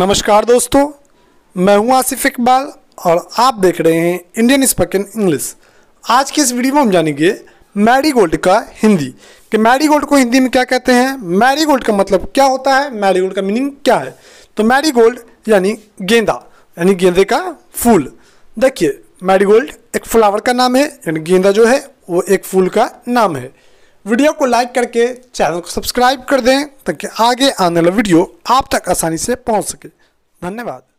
नमस्कार दोस्तों मैं हूं आसिफ इकबाल और आप देख रहे हैं इंडियन स्पोकन इंग्लिश आज की इस वीडियो में हम जानेंगे मैरी गोल्ड का हिंदी कि मैरी गोल्ड को हिंदी में क्या कहते हैं मैरी गोल्ड का मतलब क्या होता है मैरी गोल्ड का मीनिंग क्या है तो मैरी गोल्ड यानी गेंदा यानी गेंदे का फूल देखिए मैरी गोल्ड एक फ्लावर का नाम है यानी गेंदा जो है वो एक फूल का नाम है वीडियो को लाइक करके चैनल को सब्सक्राइब कर दें ताकि आगे आने वाला वीडियो आप तक आसानी से पहुंच सके धन्यवाद